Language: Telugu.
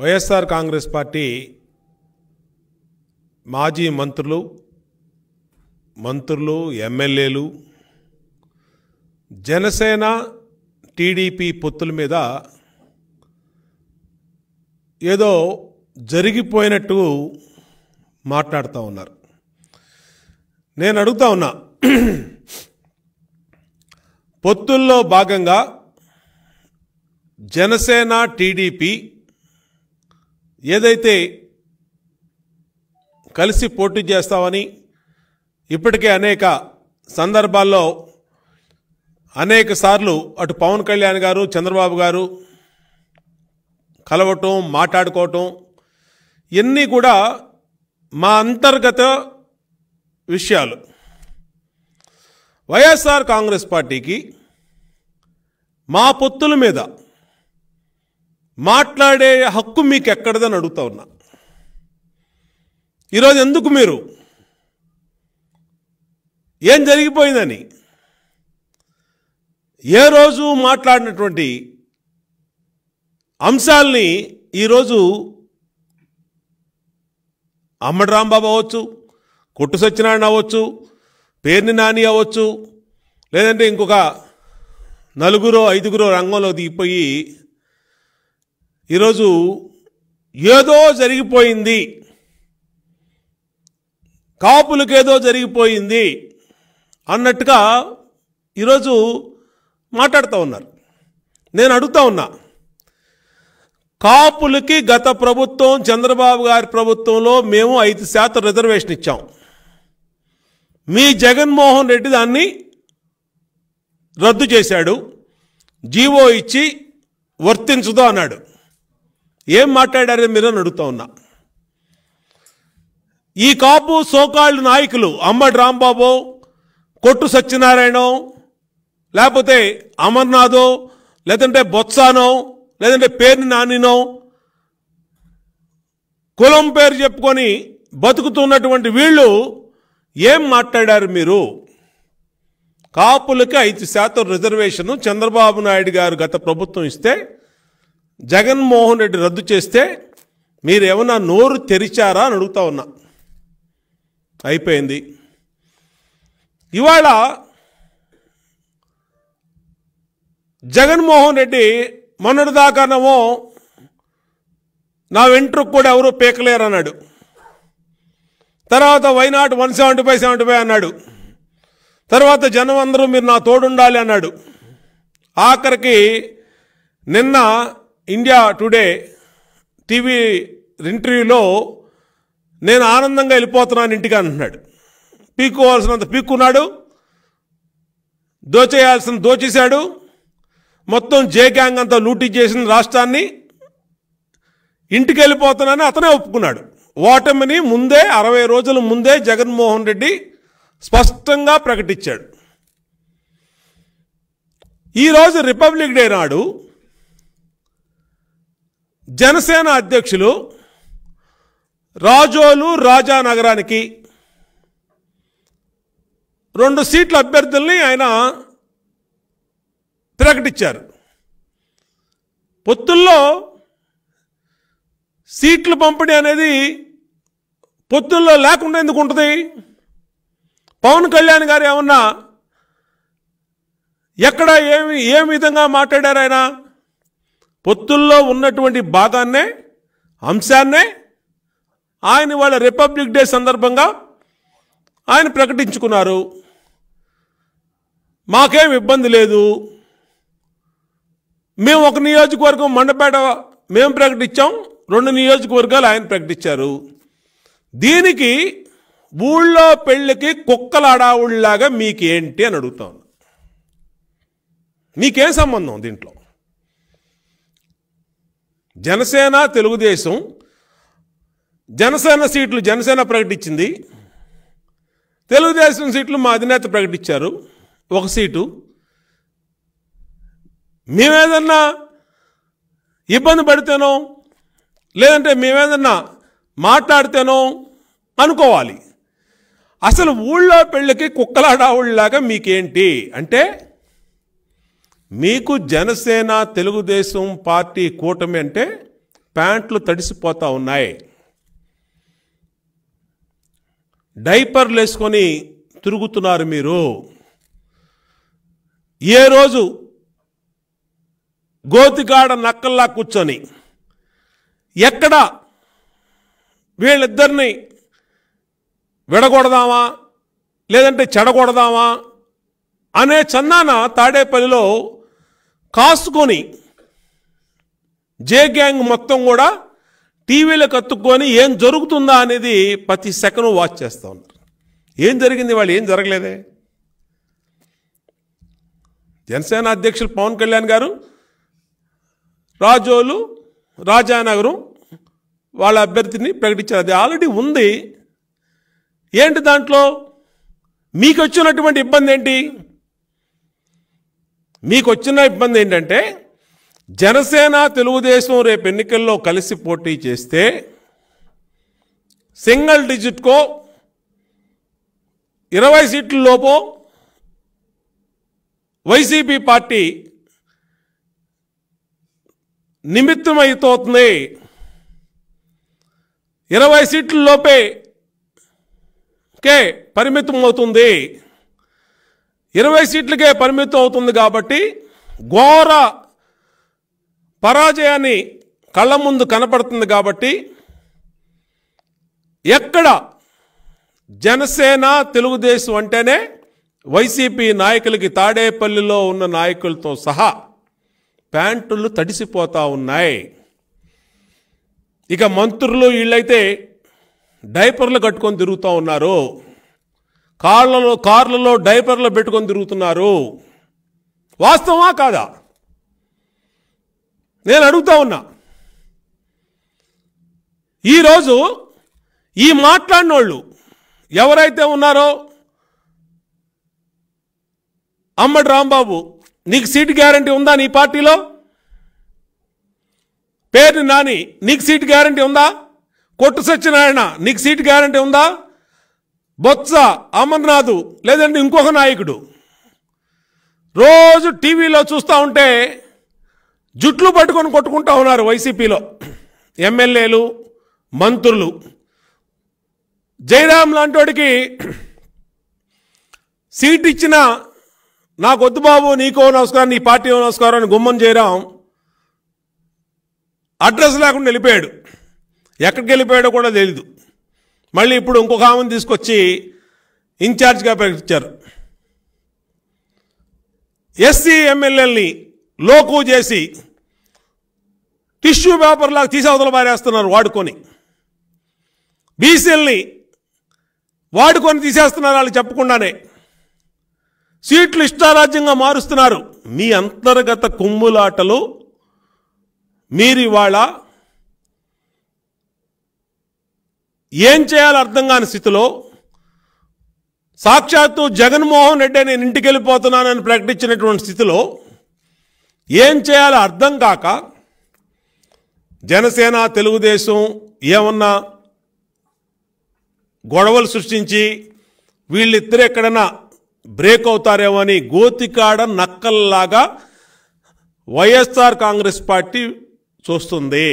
వైఎస్ఆర్ కాంగ్రెస్ పార్టీ మాజీ మంత్రులు మంత్రులు ఎమ్మెల్యేలు జనసేన టీడీపీ పొత్తుల మీద ఏదో జరిగిపోయినట్టు మాట్లాడుతూ ఉన్నారు నేను అడుగుతా ఉన్నా పొత్తుల్లో భాగంగా జనసేన టీడీపీ ఏదైతే కలిసి పోటీ చేస్తామని ఇప్పటికే అనేక సందర్భాల్లో అనేక సార్లు అటు పవన్ కళ్యాణ్ గారు చంద్రబాబు గారు కలవటం మాట్లాడుకోవటం ఇవన్నీ కూడా మా అంతర్గత విషయాలు వైఎస్ఆర్ కాంగ్రెస్ పార్టీకి మా పొత్తుల మీద మాట్లాడే హక్కు మీకు ఎక్కడదని అడుగుతా ఉన్నా ఈరోజు ఎందుకు మీరు ఏం జరిగిపోయిందని ఏ రోజు మాట్లాడినటువంటి అంశాలని ఈరోజు అమ్మడి రాంబాబు అవ్వచ్చు కొట్టు సత్యనారాయణ అవ్వచ్చు పేర్ని నాని అవ్వచ్చు లేదంటే ఇంకొక నలుగురో ఐదుగురో రంగంలో దిగిపోయి ఈరోజు ఏదో జరిగిపోయింది కాపులకేదో జరిగిపోయింది అన్నట్టుగా ఈరోజు మాట్లాడుతూ ఉన్నారు నేను అడుగుతా ఉన్నా కాపులకి గత ప్రభుత్వం చంద్రబాబు గారి ప్రభుత్వంలో మేము ఐదు శాతం రిజర్వేషన్ ఇచ్చాం మీ జగన్మోహన్ రెడ్డి దాన్ని రద్దు చేశాడు జీవో ఇచ్చి వర్తించదు అన్నాడు ఏం మాట్లాడారు మీరు అని అడుగుతా ఉన్నా ఈ కాపు సోకాళ్ళు నాయకులు అమ్మడి రాంబాబు కొట్టు సత్యనారాయణ లేకపోతే అమర్నాథో లేదంటే బొత్సానో లేదంటే పేరుని నానినో కులం పేరు చెప్పుకొని బతుకుతున్నటువంటి వీళ్ళు ఏం మాట్లాడారు మీరు కాపులకి ఐదు శాతం రిజర్వేషను చంద్రబాబు నాయుడు గారు గత ప్రభుత్వం ఇస్తే జగన్మోహన్ రెడ్డి రద్దు చేస్తే మీరు ఏమన్నా నోరు తెరిచారా అని అడుగుతా ఉన్నా అయిపోయింది ఇవాళ జగన్మోహన్ రెడ్డి దాకానేమో నా వెంట్రుకు కూడా ఎవరూ పీకలేరు అన్నాడు తర్వాత why not one seventy five seventy five అన్నాడు తర్వాత జనం అందరూ మీరు నా తోడుండాలి అన్నాడు ఆఖరికి నిన్న ఇండియా టుడే టీవీ ఇంటర్వ్యూలో నేను ఆనందంగా వెళ్ళిపోతున్నాను ఇంటికి అంటున్నాడు పీక్కోవాల్సినంత పీక్కున్నాడు దోచేయాల్సిన దోచేశాడు మొత్తం జే గ్యాంగ్ అంతా లూటీ చేసిన రాష్ట్రాన్ని ఇంటికి వెళ్ళిపోతున్నానని అతనే ఒప్పుకున్నాడు ఓటమిని ముందే అరవై రోజుల ముందే జగన్మోహన్ రెడ్డి స్పష్టంగా ప్రకటించాడు ఈరోజు రిపబ్లిక్ డే నాడు జనసేన అధ్యక్షులు రాజోలు రాజా నగరానికి రెండు సీట్ల అభ్యర్థుల్ని ఆయన ప్రకటించారు పొత్తుల్లో సీట్లు పంపిణీ అనేది పొత్తుల్లో లేకుండా ఎందుకు ఉంటుంది పవన్ కళ్యాణ్ గారు ఏమన్నా ఎక్కడ ఏమి ఏ విధంగా మాట్లాడారు ఆయన పొత్తుల్లో ఉన్నటువంటి భాగాన్నే అంశాన్నే ఆయన వాళ్ళ రిపబ్లిక్ డే సందర్భంగా ఆయన ప్రకటించుకున్నారు మాకేం ఇబ్బంది లేదు మేము ఒక నియోజకవర్గం మండపేట మేము ప్రకటించాం రెండు నియోజకవర్గాలు ఆయన ప్రకటించారు దీనికి ఊళ్ళో పెళ్ళికి కుక్కల అడావుళ్ళలాగా మీకేంటి అని అడుగుతాను మీకేం సంబంధం దీంట్లో జనసేన తెలుగుదేశం జనసేన సీట్లు జనసేన ప్రకటించింది తెలుగుదేశం సీట్లు మా అధినేత ప్రకటించారు ఒక సీటు మేమేదన్నా ఇబ్బంది పడితేనో లేదంటే మేమేదన్నా మాట్లాడితేనో అనుకోవాలి అసలు ఊళ్ళో పెళ్ళికి కుక్కలాడావుళ్ళలాగా మీకేంటి అంటే మీకు జనసేన తెలుగుదేశం పార్టీ కూటమి అంటే ప్యాంట్లు తడిసిపోతూ ఉన్నాయి డైపర్లు వేసుకొని తిరుగుతున్నారు మీరు ఏ రోజు గోతిగాడ నక్కల్లా కూర్చొని ఎక్కడ వీళ్ళిద్దరిని విడగొడదామా లేదంటే చెడగొడదామా అనే చందాన తాడేపల్లిలో కాసుకొని జే గ్యాంగ్ మొత్తం కూడా టీవీలకు కత్తుక్కొని ఏం జరుగుతుందా అనేది ప్రతి సెకండ్ వాచ్ చేస్తూ ఉన్నారు ఏం జరిగింది వాళ్ళు ఏం జరగలేదే జనసేన అధ్యక్షులు పవన్ కళ్యాణ్ గారు రాజోలు రాజానగరం వాళ్ళ అభ్యర్థిని ప్రకటించారు అది ఆల్రెడీ ఉంది ఏంటి దాంట్లో మీకు వచ్చినటువంటి ఇబ్బంది ఏంటి మీకు వచ్చిన ఇబ్బంది ఏంటంటే జనసేన తెలుగుదేశం రేపు ఎన్నికల్లో కలిసి పోటీ చేస్తే సింగిల్ డిజిట్కో ఇరవై సీట్ల లోపు వైసీపీ పార్టీ నిమిత్తమైతోతుంది ఇరవై సీట్ల లోపే కే పరిమితం అవుతుంది ఇరవై సీట్లకే పరిమితం అవుతుంది కాబట్టి ఘోర పరాజయాన్ని కళ్ళ ముందు కనపడుతుంది కాబట్టి ఎక్కడ జనసేన తెలుగుదేశం అంటేనే వైసీపీ నాయకులకి తాడేపల్లిలో ఉన్న నాయకులతో సహా ప్యాంటులు తడిసిపోతూ ఉన్నాయి ఇక మంత్రులు వీళ్ళైతే డైపర్లు కట్టుకొని తిరుగుతూ ఉన్నారు కార్లలో కార్లలో డైపర్లు పెట్టుకొని తిరుగుతున్నారు వాస్తవమా కాదా నేను అడుగుతా ఉన్నా ఈరోజు ఈ మాట్లాడినోళ్ళు ఎవరైతే ఉన్నారో అమ్మడి రాంబాబు నీకు సీట్ గ్యారంటీ ఉందా నీ పార్టీలో పేరు నాని నీకు సీట్ గ్యారంటీ ఉందా కొట్టు సత్యనారాయణ నీకు సీట్ గ్యారంటీ ఉందా బొత్స అమర్నాథు లేదంటే ఇంకొక నాయకుడు రోజు టీవీలో చూస్తూ ఉంటే జుట్లు పట్టుకొని కొట్టుకుంటూ ఉన్నారు వైసీపీలో ఎమ్మెల్యేలు మంత్రులు జయరాం లాంటివాడికి సీట్ ఇచ్చిన నాకు వద్దు బాబు నీకో నమస్కారం నీ పార్టీ నమస్కారం అని గుమ్మం జయరాం అడ్రస్ లేకుండా వెళ్ళిపోయాడు ఎక్కడికి వెళ్ళిపోయాడో కూడా తెలీదు మళ్ళీ ఇప్పుడు ఇంకొక ఆమెను తీసుకొచ్చి ఇన్ఛార్జ్గా పెట్టించారు ఎస్సీ ఎమ్మెల్యేలని లోకు చేసి టిష్యూ పేపర్లాగా తీసే అవతల పారేస్తున్నారు వాడుకొని బీసీఎల్ని వాడుకొని తీసేస్తున్నారు వాళ్ళు చెప్పకుండానే సీట్లు ఇష్టారాజ్యంగా మారుస్తున్నారు మీ అంతర్గత మీరు ఇవాళ ఏం చేయాలో అర్థం కాని స్థితిలో సాక్షాత్తు జగన్మోహన్ రెడ్డి నేను ఇంటికి వెళ్ళిపోతున్నానని ప్రకటించినటువంటి స్థితిలో ఏం చేయాలో అర్థం కాక జనసేన తెలుగుదేశం ఏమన్నా గొడవలు సృష్టించి వీళ్ళిద్దరు ఎక్కడన్నా బ్రేక్ అవుతారేమో అని గోతికాడ నక్కల్లాగా వైఎస్ఆర్ కాంగ్రెస్ పార్టీ చూస్తుంది